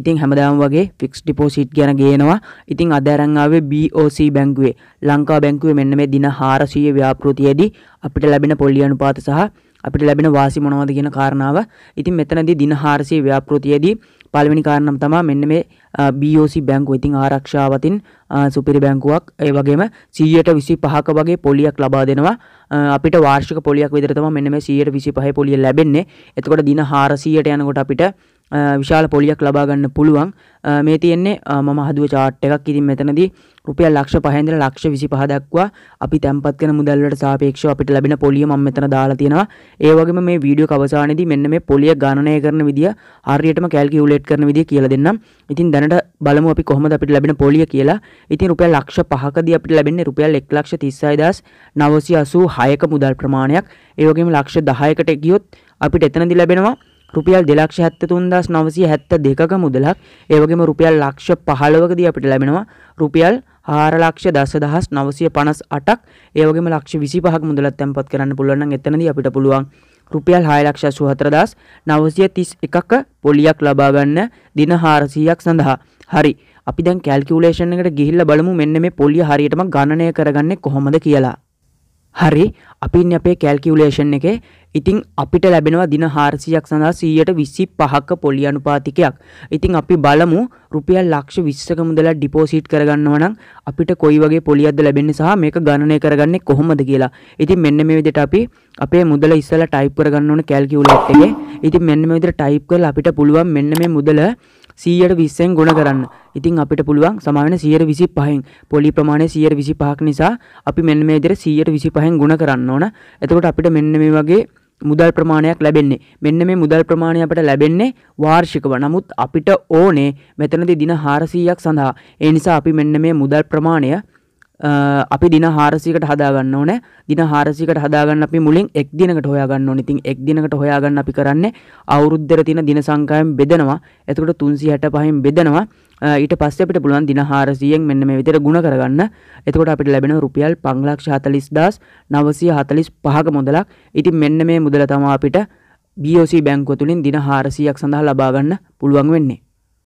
ඉතින් හැමදාම වගේ ෆික්ස් ඩිපෝසිට් ගැන ගේනවා ඉතින් අදරංාවේ BOC බැංකුවේ ලංකා බැංකුවේ මෙන්න මේ දින 400 ව්‍යාපෘතියේදී අපිට ලැබෙන පොලි අනුපාත සහ අපිට ලැබෙන වාසි මොනවද කියන කාරණාව ඉතින් මෙතනදී දින 400 ව්‍යාපෘතියේදී පළවෙනි කාරණම තමයි මෙන්න මේ BOC බැංකුව ඉතින් ආරක්ෂාවතින් සුපිරි බැංකුවක් ඒ වගේම 125ක වගේ පොලියක් ලබා දෙනවා අපිට වාර්ෂික පොලියක් විතර තමයි මෙන්න මේ 125 පොලිය ලැබෙන්නේ එතකොට දින 400ට යනකොට අපිට විශාල පොලියක් ලබාගන්න පුළුවන් මේ තියෙන්නේ මම හදුව චාට් එකක් ඉතින් මෙතනදී රුපියල් ලක්ෂ පහෙන් ඉඳලා ලක්ෂ 25 දක්වා අපි තැම්පත් කරන මුදල් වලට සාපේක්ෂව අපිට ලැබෙන පොලිය මම මෙතන දාලා තියෙනවා. ඒ වගේම මේ වීඩියෝ කවසානයේදී මෙන්න මේ පොලිය ගණනය කරන විදිය හරියටම කැල්කියුලේට් කරන විදිය කියලා දෙන්නම්. ඉතින් දැනට බලමු අපි කොහොමද අපිට ලැබෙන පොලිය කියලා. ඉතින් රුපියල් ලක්ෂ 5කදී අපිට ලැබෙන්නේ රුපියල් 136986ක මුදල් ප්‍රමාණයක්. ඒ වගේම ලක්ෂ 10කට ගියොත් අපිට එතනදී ලැබෙනවා රුපියල් දෙලක්ෂ හැත්තතුන්දස් නවසී හැත්ත දෙකක මුදලක් ඒවගේම රුපියල් ලක්ෂ පහලවකදී අපිට ලැබෙනවා රුපියල් හාරලක්ෂ දස දහස් නවසය පනස් අටක් ඒවගේම ලක්ෂ විසි පහක් මුදල තැන්පත් කරන්න පුළුවන් එතනදී අපිට පුළුවන් රුපියල් හායලක්ෂ සුහතරදස් නවසය තිස් එකක පොලියක් ලබාගන්න දින හාරසීයක් සඳහා හරි අපි දැන් කැල්කිවලේෂන් එකට ගිහිල්ල බලමු මෙන්න මේ පොලිය හරියටම ගණනය කරගන්නේ කොහොමද කියලා හරි අපින් අපේ කැල්කිවලේෂන් එක ඉතිං අපිට ලැබෙනවා දින හාරසියක් සඳහා සීයට විස්සි පහක්ක පොලි අනුපාතිකයක් ඉතිං අපි බලමු රුපියල් ලක්ෂ විශ්සක මුදලා ඩිපෝසිට් කරගන්නවනම් අපිට කොයි වගේ පොලියද ලැබෙන්නේ සහ මේක ගණනය කරගන්නේ කොහොමද කියලා ඉතින් මෙන්න මේ විදිහට අපි අපේ මුදල ඉස්සලා ටයිප් කරගන්න ඕන කැල්කියුලේට් එකේ ඉතින් මෙන්න මේ විදිහට ටයිප් කරලා අපිට පුළුවන් මෙන්න මේ මුදල සීයට විස්සෙන් ගුණ කරන්න ඉතින් අපිට පුළුවන් සමාවෙන සියයට විසි පහෙන් පොලි ප්‍රමාණය සියයට විසි පහක් නිසා අපි මෙන්න මේ දෙර සීයට විසි පහෙන් ගුණ කරන්න ඕන එතකොට අපිට මෙන්න මේ වගේ මුදල් ප්‍රමාණයක් ලැබෙන්නේ මෙන්න මේ මුදල් ප්‍රමාණය අපට ලැබෙන්නේ වාර්ෂිකව නමුත් අපිට ඕනේ මෙතනදී දින 400ක් සඳහා ඒ නිසා අපි මෙන්න මේ මුදල් ප්‍රමාණය අපි දින හාරසිකට හදාගන්න ඕන දින හාරසිකට හදාගන්න අපි මුලින් එක් දිනකට හොයාගන්න ඕන ඉතින් එක් දිනකට හොයාගන්න අපි කරන්නේ අවුරුද්දර තියෙන දින සංඛ්‍යාවෙන් බෙදනවා එතකොට 365න් බෙදනවා ඊට පස්සේ අපිට පුළුවන් දින 400න් මෙන්න මේ විදිහට ගුණ කරගන්න. එතකොට අපිට ලැබෙන රුපියල් 540945ක මුදලක්. ඉතින් මෙන්න මේ මුදල තමයි අපිට BOC බැංකුව තුලින් දින 400ක් සඳහා ලබා ගන්න පුළුවන් වෙන්නේ.